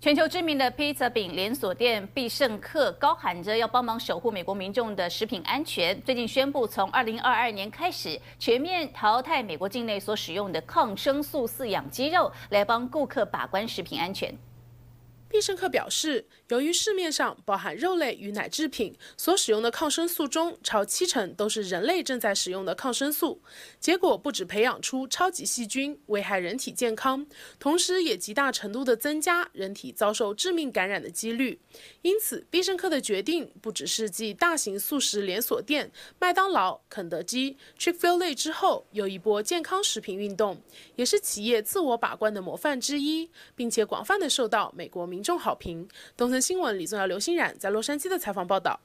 全球知名的披萨饼连锁店必胜客高喊着要帮忙守护美国民众的食品安全，最近宣布从二零二二年开始全面淘汰美国境内所使用的抗生素饲养鸡肉，来帮顾客把关食品安全。必胜客表示，由于市面上包含肉类与奶制品所使用的抗生素中，超七成都是人类正在使用的抗生素，结果不止培养出超级细菌危害人体健康，同时也极大程度的增加人体遭受致命感染的几率。因此，必胜客的决定不只是继大型素食连锁店麦当劳、肯德基、c h i c k f i l a 之后又一波健康食品运动，也是企业自我把关的模范之一，并且广泛的受到美国民。民众好评。东森新闻李宗尧、刘欣冉在洛杉矶的采访报道。